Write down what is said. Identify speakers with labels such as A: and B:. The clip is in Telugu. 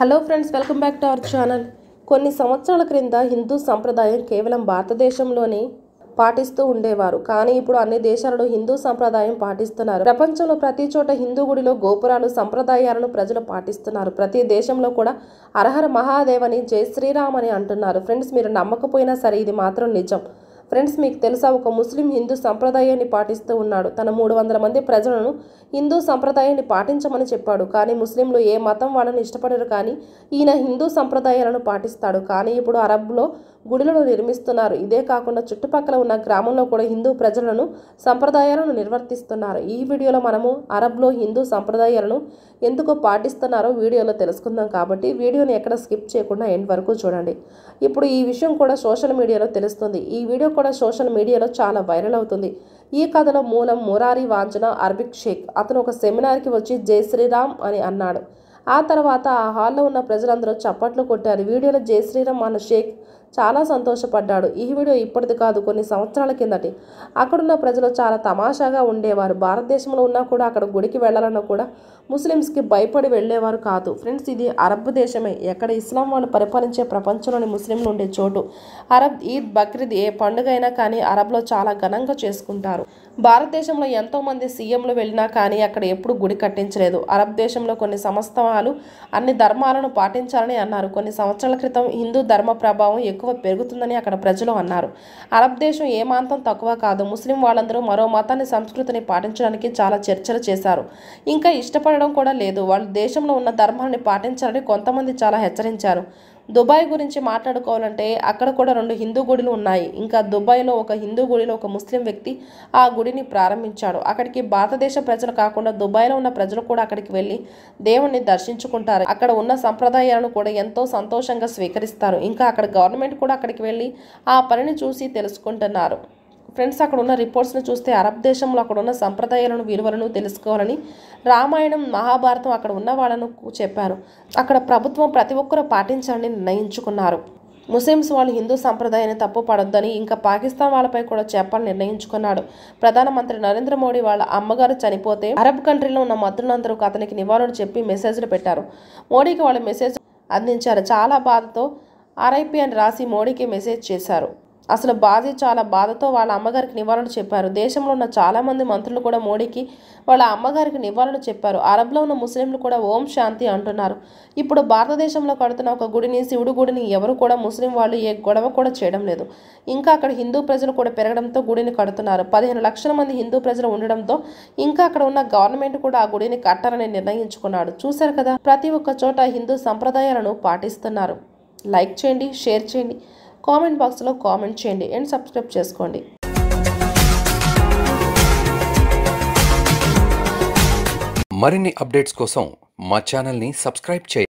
A: hello friends welcome back to our channel కొన్ని సంవత్సరాల క్రింద హిందూ సంప్రదాయం కేవలం భారతదేశంలోనే పాటిస్తూ ఉండేవారు కానీ ఇప్పుడు అన్ని దేశాలలో హిందూ సంప్రదాయం పాటిస్తున్నారు ప్రపంచంలో ప్రతి చోట హిందూ గుడిలో గోపురాలు సంప్రదాయాలను ప్రజలు పాటిస్తున్నారు ప్రతి దేశంలో కూడా అర్హర మహాదేవని జై శ్రీరామ్ అని అంటున్నారు ఫ్రెండ్స్ మీరు నమ్మకపోయినా సరే ఇది మాత్రం నిజం ఫ్రెండ్స్ మీకు తెలుసా ఒక ముస్లిం హిందూ సంప్రదాయాన్ని పాటిస్తూ ఉన్నాడు తన మూడు వందల మంది ప్రజలను హిందూ సంప్రదాయాన్ని పాటించమని చెప్పాడు కానీ ముస్లింలు ఏ మతం వాళ్ళని ఇష్టపడరు కానీ ఈయన హిందూ సంప్రదాయాలను పాటిస్తాడు కానీ ఇప్పుడు అరబ్లో గుడులను నిర్మిస్తున్నారు ఇదే కాకుండా చుట్టుపక్కల ఉన్న గ్రామంలో కూడా హిందూ ప్రజలను సంప్రదాయాలను నిర్వర్తిస్తున్నారు ఈ వీడియోలో మనము అరబ్లో హిందూ సంప్రదాయాలను ఎందుకు పాటిస్తున్నారో వీడియోలో తెలుసుకుందాం కాబట్టి వీడియోని ఎక్కడ స్కిప్ చేయకుండా ఎండ్ వరకు చూడండి ఇప్పుడు ఈ విషయం కూడా సోషల్ మీడియాలో తెలుస్తుంది ఈ వీడియో కూడా సోషల్ మీడియాలో చాలా వైరల్ అవుతుంది ఈ కథలో మూలం మురారి వాంచన అర్బిక్ షేక్ అతను ఒక సెమినార్కి వచ్చి జై శ్రీరామ్ అని అన్నాడు ఆ తర్వాత ఆ హాల్లో ఉన్న ప్రజలందరూ చప్పట్లు కొట్టారు వీడియోలో జయశ్రీరామ్ అన్న షేక్ చాలా సంతోషపడ్డాడు ఈ వీడియో ఇప్పటిది కాదు కొన్ని సంవత్సరాల కిందటి అక్కడున్న ప్రజలు చాలా తమాషాగా ఉండేవారు భారతదేశంలో ఉన్నా కూడా అక్కడ గుడికి వెళ్ళాలన్నా కూడా ముస్లిమ్స్కి భయపడి వెళ్ళేవారు కాదు ఫ్రెండ్స్ ఇది అరబ్ దేశమే ఎక్కడ ఇస్లాం వాళ్ళు పరిపాలించే ప్రపంచంలోని ముస్లింలు ఉండే చోటు అరబ్ ఈద్ బక్రీద్ ఏ పండుగ అయినా కానీ అరబ్లో చాలా ఘనంగా చేసుకుంటారు భారతదేశంలో ఎంతోమంది సీఎంలు వెళ్ళినా కానీ అక్కడ ఎప్పుడు గుడి కట్టించలేదు అరబ్ దేశంలో కొన్ని సంస్థ ధర్మాలు అన్ని ధర్మాలను పాటించాలని అన్నారు కొన్ని సంవత్సరాల క్రితం హిందూ ధర్మ ప్రభావం ఎక్కువ పెరుగుతుందని అక్కడ ప్రజలు అన్నారు అరబ్ దేశం ఏమాంతం తక్కువ కాదు ముస్లిం వాళ్ళందరూ మరో మతాన్ని సంస్కృతిని పాటించడానికి చాలా చర్చలు చేశారు ఇంకా ఇష్టపడడం కూడా లేదు వాళ్ళు దేశంలో ఉన్న ధర్మాన్ని పాటించాలని కొంతమంది చాలా హెచ్చరించారు దుబాయ్ గురించి మాట్లాడుకోవాలంటే అక్కడ కూడా రెండు హిందూ గుడులు ఉన్నాయి ఇంకా దుబాయ్లో ఒక హిందూ గుడిలో ఒక ముస్లిం వ్యక్తి ఆ గుడిని ప్రారంభించాడు అక్కడికి భారతదేశ ప్రజలు కాకుండా దుబాయ్లో ఉన్న ప్రజలు కూడా అక్కడికి వెళ్ళి దేవుణ్ణి దర్శించుకుంటారు అక్కడ ఉన్న సంప్రదాయాలను కూడా ఎంతో సంతోషంగా స్వీకరిస్తారు ఇంకా అక్కడ గవర్నమెంట్ కూడా అక్కడికి వెళ్ళి ఆ పనిని చూసి తెలుసుకుంటున్నారు ఫ్రెండ్స్ అక్కడ ఉన్న రిపోర్ట్స్ని చూస్తే అరబ్ దేశంలో అక్కడ ఉన్న సంప్రదాయాలను విలువలను తెలుసుకోవాలని రామాయణం మహాభారతం అక్కడ ఉన్న వాళ్ళను చెప్పారు అక్కడ ప్రభుత్వం ప్రతి ఒక్కరూ పాటించాలని నిర్ణయించుకున్నారు ముస్లిమ్స్ వాళ్ళు హిందూ సంప్రదాయాన్ని తప్పు పడొద్దని ఇంకా పాకిస్తాన్ వాళ్ళపై కూడా చెప్పాలని నిర్ణయించుకున్నాడు ప్రధానమంత్రి నరేంద్ర మోడీ వాళ్ళ అమ్మగారు చనిపోతే అరబ్ కంట్రీలో ఉన్న మంత్రులందరూ అతనికి నివారణ చెప్పి మెసేజ్లు పెట్టారు మోడీకి వాళ్ళు మెసేజ్ అందించారు చాలా బాధతో ఆర్ఐపి అని రాసి మోడీకి మెసేజ్ చేశారు అసలు బాధి చాలా బాధతో వాళ్ళ అమ్మగారికి నివారణ చెప్పారు దేశంలో ఉన్న చాలామంది మంత్రులు కూడా మోడీకి వాళ్ళ అమ్మగారికి నివారణ చెప్పారు అరబ్లో ఉన్న ముస్లింలు కూడా ఓం శాంతి అంటున్నారు ఇప్పుడు భారతదేశంలో కడుతున్న ఒక గుడిని శివుడు గుడిని ఎవరు కూడా ముస్లిం వాళ్ళు ఏ గొడవ కూడా చేయడం లేదు ఇంకా అక్కడ హిందూ ప్రజలు కూడా పెరగడంతో గుడిని కడుతున్నారు పదిహేను లక్షల మంది హిందూ ప్రజలు ఉండడంతో ఇంకా అక్కడ ఉన్న గవర్నమెంట్ కూడా ఆ గుడిని కట్టాలని నిర్ణయించుకున్నాడు చూశారు కదా ప్రతి ఒక్క చోట హిందూ సంప్రదాయాలను పాటిస్తున్నారు లైక్ చేయండి షేర్ చేయండి కామెంట్ బాక్స్లో కామెంట్ చేయండి అండ్ సబ్స్క్రైబ్ చేసుకోండి మరిన్ని అప్డేట్స్ కోసం మా ఛానల్ని సబ్స్క్రైబ్ చేయండి